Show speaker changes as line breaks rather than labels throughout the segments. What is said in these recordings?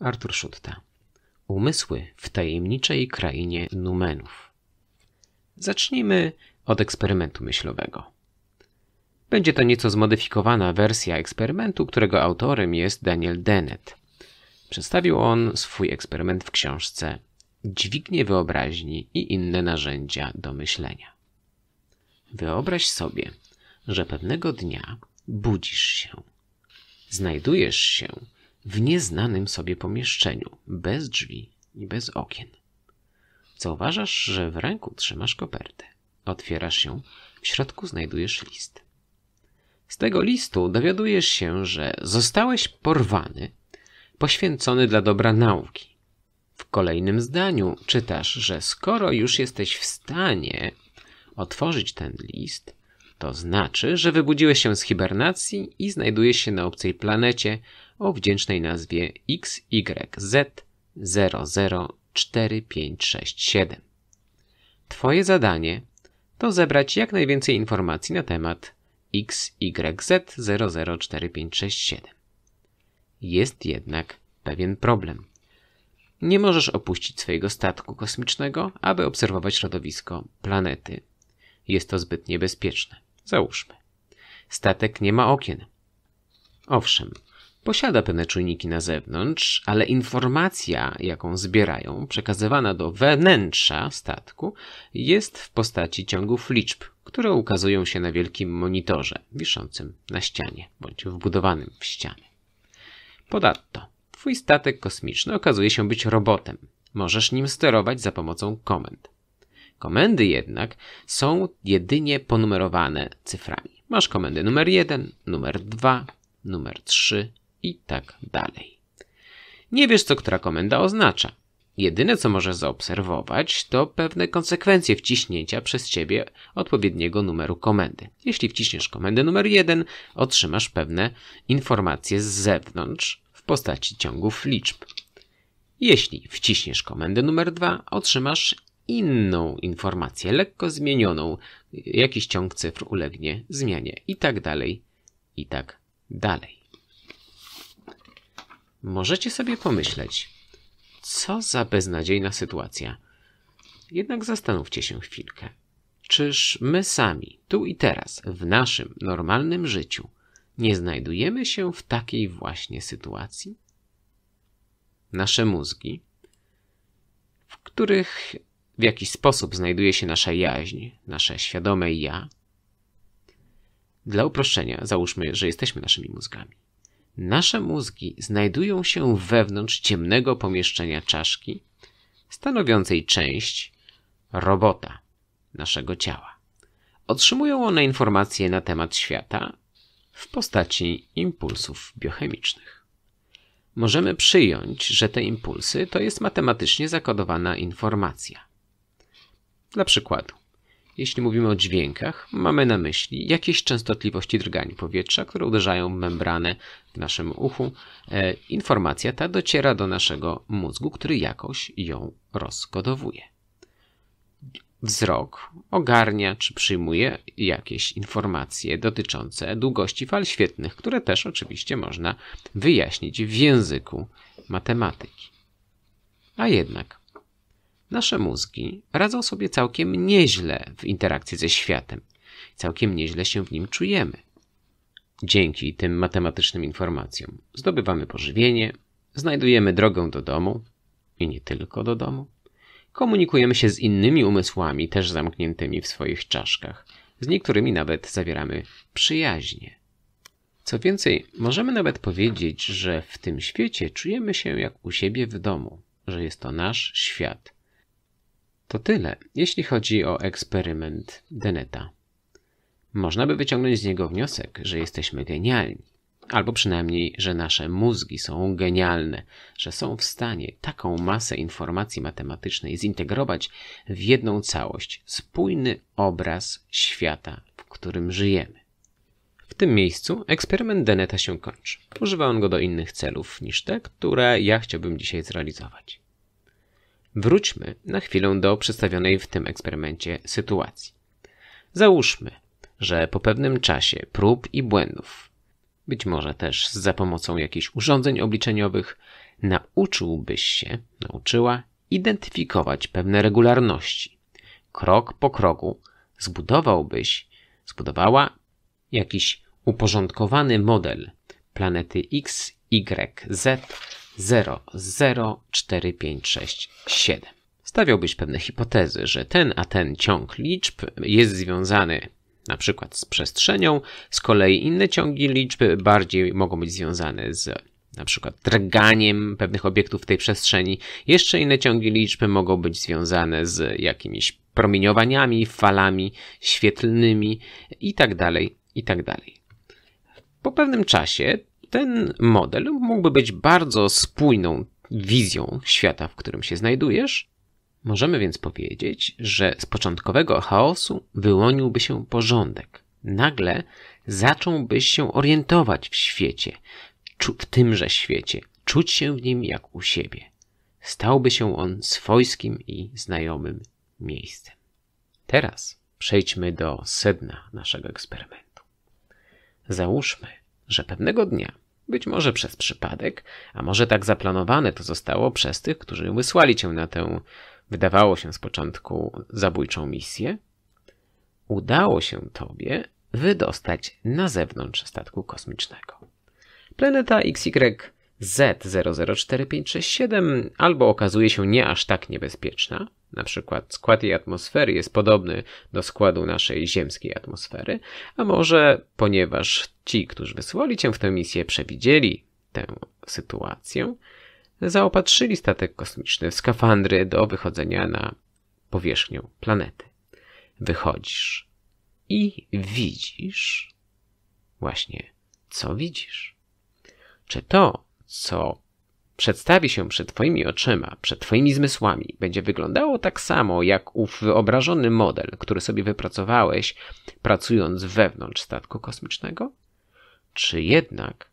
Artur Szutta. Umysły w tajemniczej krainie Numenów. Zacznijmy od eksperymentu myślowego. Będzie to nieco zmodyfikowana wersja eksperymentu, którego autorem jest Daniel Dennett. Przedstawił on swój eksperyment w książce Dźwignie wyobraźni i inne narzędzia do myślenia. Wyobraź sobie, że pewnego dnia budzisz się. Znajdujesz się w nieznanym sobie pomieszczeniu, bez drzwi i bez okien. Zauważasz, że w ręku trzymasz kopertę. Otwierasz ją, w środku znajdujesz list. Z tego listu dowiadujesz się, że zostałeś porwany, poświęcony dla dobra nauki. W kolejnym zdaniu czytasz, że skoro już jesteś w stanie otworzyć ten list, to znaczy, że wybudziłeś się z hibernacji i znajdujesz się na obcej planecie, o wdzięcznej nazwie XYZ004567. Twoje zadanie to zebrać jak najwięcej informacji na temat XYZ004567. Jest jednak pewien problem. Nie możesz opuścić swojego statku kosmicznego, aby obserwować środowisko planety. Jest to zbyt niebezpieczne. Załóżmy. Statek nie ma okien. Owszem, posiada pewne czujniki na zewnątrz, ale informacja, jaką zbierają, przekazywana do wewnętrza statku, jest w postaci ciągów liczb, które ukazują się na wielkim monitorze wiszącym na ścianie bądź wbudowanym w ścianę. Ponadto, twój statek kosmiczny okazuje się być robotem. Możesz nim sterować za pomocą komend. Komendy jednak są jedynie ponumerowane cyframi. Masz komendy numer 1, numer 2, numer 3, i tak dalej. Nie wiesz, co która komenda oznacza. Jedyne, co możesz zaobserwować, to pewne konsekwencje wciśnięcia przez ciebie odpowiedniego numeru komendy. Jeśli wciśniesz komendę numer 1, otrzymasz pewne informacje z zewnątrz w postaci ciągów liczb. Jeśli wciśniesz komendę numer 2, otrzymasz inną informację, lekko zmienioną. Jakiś ciąg cyfr ulegnie zmianie i tak dalej, i tak dalej. Możecie sobie pomyśleć, co za beznadziejna sytuacja. Jednak zastanówcie się chwilkę. Czyż my sami, tu i teraz, w naszym normalnym życiu, nie znajdujemy się w takiej właśnie sytuacji? Nasze mózgi, w których w jakiś sposób znajduje się nasza jaźń, nasze świadome ja, dla uproszczenia załóżmy, że jesteśmy naszymi mózgami Nasze mózgi znajdują się wewnątrz ciemnego pomieszczenia czaszki, stanowiącej część robota naszego ciała. Otrzymują one informacje na temat świata w postaci impulsów biochemicznych. Możemy przyjąć, że te impulsy to jest matematycznie zakodowana informacja. Dla przykładu, jeśli mówimy o dźwiękach, mamy na myśli jakieś częstotliwości drgania powietrza, które uderzają w membranę w naszym uchu. E, informacja ta dociera do naszego mózgu, który jakoś ją rozkodowuje. Wzrok ogarnia czy przyjmuje jakieś informacje dotyczące długości fal świetnych, które też oczywiście można wyjaśnić w języku matematyki. A jednak Nasze mózgi radzą sobie całkiem nieźle w interakcji ze światem. Całkiem nieźle się w nim czujemy. Dzięki tym matematycznym informacjom zdobywamy pożywienie, znajdujemy drogę do domu i nie tylko do domu. Komunikujemy się z innymi umysłami, też zamkniętymi w swoich czaszkach. Z niektórymi nawet zawieramy przyjaźnie. Co więcej, możemy nawet powiedzieć, że w tym świecie czujemy się jak u siebie w domu, że jest to nasz świat, to tyle, jeśli chodzi o eksperyment Deneta. Można by wyciągnąć z niego wniosek, że jesteśmy genialni, albo przynajmniej, że nasze mózgi są genialne, że są w stanie taką masę informacji matematycznej zintegrować w jedną całość, spójny obraz świata, w którym żyjemy. W tym miejscu eksperyment Deneta się kończy. Używa on go do innych celów niż te, które ja chciałbym dzisiaj zrealizować. Wróćmy na chwilę do przedstawionej w tym eksperymencie sytuacji. Załóżmy, że po pewnym czasie prób i błędów, być może też za pomocą jakichś urządzeń obliczeniowych, nauczyłbyś się, nauczyła identyfikować pewne regularności. Krok po kroku zbudowałbyś, zbudowała jakiś uporządkowany model planety X, Y, Z 004567. Stawiałbyś pewne hipotezy, że ten a ten ciąg liczb jest związany na przykład z przestrzenią, z kolei inne ciągi liczb bardziej mogą być związane z na przykład drganiem pewnych obiektów w tej przestrzeni. Jeszcze inne ciągi liczb mogą być związane z jakimiś promieniowaniami, falami świetlnymi itd., tak itd. Tak po pewnym czasie ten model mógłby być bardzo spójną wizją świata, w którym się znajdujesz. Możemy więc powiedzieć, że z początkowego chaosu wyłoniłby się porządek. Nagle zacząłbyś się orientować w świecie, w tymże świecie, czuć się w nim jak u siebie. Stałby się on swojskim i znajomym miejscem. Teraz przejdźmy do sedna naszego eksperymentu. Załóżmy, że pewnego dnia, być może przez przypadek, a może tak zaplanowane to zostało przez tych, którzy wysłali cię na tę, wydawało się z początku, zabójczą misję, udało się tobie wydostać na zewnątrz statku kosmicznego. Planeta xyz 004567 albo okazuje się nie aż tak niebezpieczna, na przykład skład jej atmosfery jest podobny do składu naszej ziemskiej atmosfery, a może ponieważ ci, którzy wysłali cię w tę misję, przewidzieli tę sytuację, zaopatrzyli statek kosmiczny w skafandry do wychodzenia na powierzchnię planety. Wychodzisz i widzisz właśnie, co widzisz. Czy to, co przedstawi się przed Twoimi oczyma, przed Twoimi zmysłami, będzie wyglądało tak samo jak ów wyobrażony model, który sobie wypracowałeś, pracując wewnątrz statku kosmicznego? Czy jednak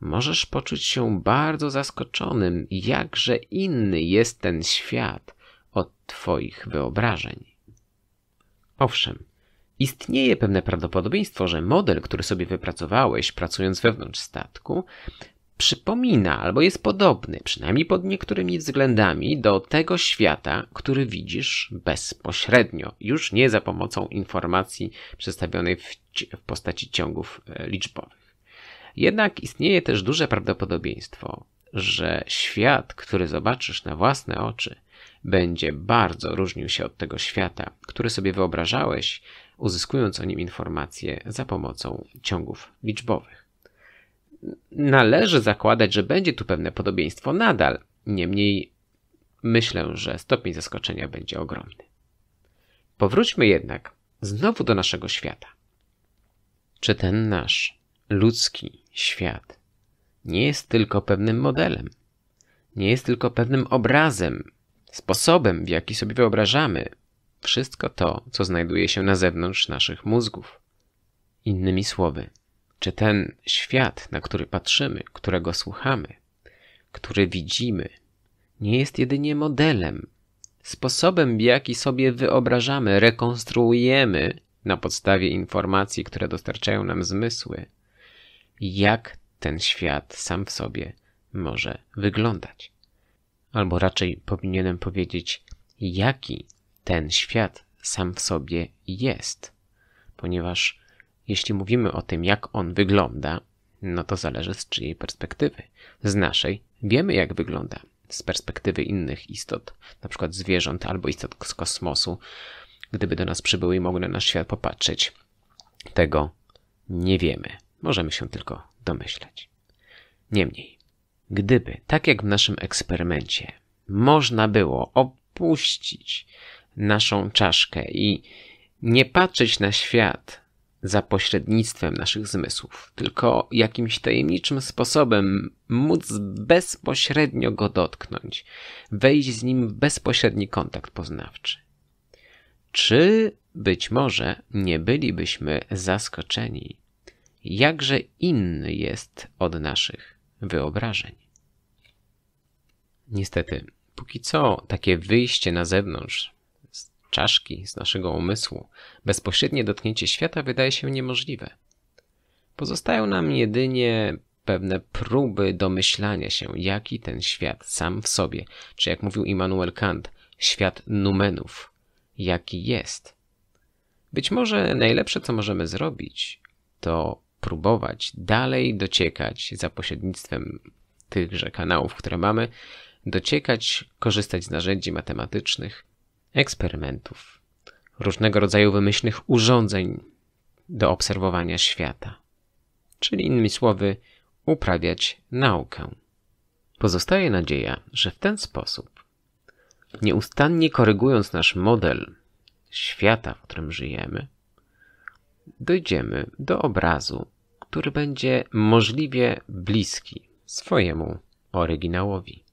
możesz poczuć się bardzo zaskoczonym, jakże inny jest ten świat od Twoich wyobrażeń? Owszem, Istnieje pewne prawdopodobieństwo, że model, który sobie wypracowałeś, pracując wewnątrz statku, przypomina albo jest podobny, przynajmniej pod niektórymi względami, do tego świata, który widzisz bezpośrednio, już nie za pomocą informacji przedstawionej w, w postaci ciągów e, liczbowych. Jednak istnieje też duże prawdopodobieństwo, że świat, który zobaczysz na własne oczy, będzie bardzo różnił się od tego świata, który sobie wyobrażałeś, uzyskując o nim informacje za pomocą ciągów liczbowych należy zakładać, że będzie tu pewne podobieństwo nadal. Niemniej myślę, że stopień zaskoczenia będzie ogromny. Powróćmy jednak znowu do naszego świata. Czy ten nasz ludzki świat nie jest tylko pewnym modelem, nie jest tylko pewnym obrazem, sposobem, w jaki sobie wyobrażamy wszystko to, co znajduje się na zewnątrz naszych mózgów? Innymi słowy, czy ten świat, na który patrzymy, którego słuchamy, który widzimy, nie jest jedynie modelem, sposobem, w jaki sobie wyobrażamy, rekonstruujemy na podstawie informacji, które dostarczają nam zmysły, jak ten świat sam w sobie może wyglądać. Albo raczej powinienem powiedzieć, jaki ten świat sam w sobie jest, ponieważ jeśli mówimy o tym, jak on wygląda, no to zależy z czyjej perspektywy. Z naszej wiemy, jak wygląda. Z perspektywy innych istot, na przykład zwierząt albo istot z kosmosu, gdyby do nas przybyły i mogły na nasz świat popatrzeć, tego nie wiemy. Możemy się tylko domyślać. Niemniej, gdyby, tak jak w naszym eksperymencie, można było opuścić naszą czaszkę i nie patrzeć na świat za pośrednictwem naszych zmysłów, tylko jakimś tajemniczym sposobem móc bezpośrednio go dotknąć, wejść z nim w bezpośredni kontakt poznawczy. Czy być może nie bylibyśmy zaskoczeni, jakże inny jest od naszych wyobrażeń? Niestety, póki co takie wyjście na zewnątrz czaszki, z naszego umysłu, bezpośrednie dotknięcie świata wydaje się niemożliwe. Pozostają nam jedynie pewne próby domyślania się, jaki ten świat sam w sobie, czy jak mówił Immanuel Kant, świat numenów, jaki jest. Być może najlepsze, co możemy zrobić, to próbować dalej dociekać za pośrednictwem tychże kanałów, które mamy, dociekać, korzystać z narzędzi matematycznych, eksperymentów, różnego rodzaju wymyślnych urządzeń do obserwowania świata, czyli innymi słowy, uprawiać naukę. Pozostaje nadzieja, że w ten sposób, nieustannie korygując nasz model świata, w którym żyjemy, dojdziemy do obrazu, który będzie możliwie bliski swojemu oryginałowi.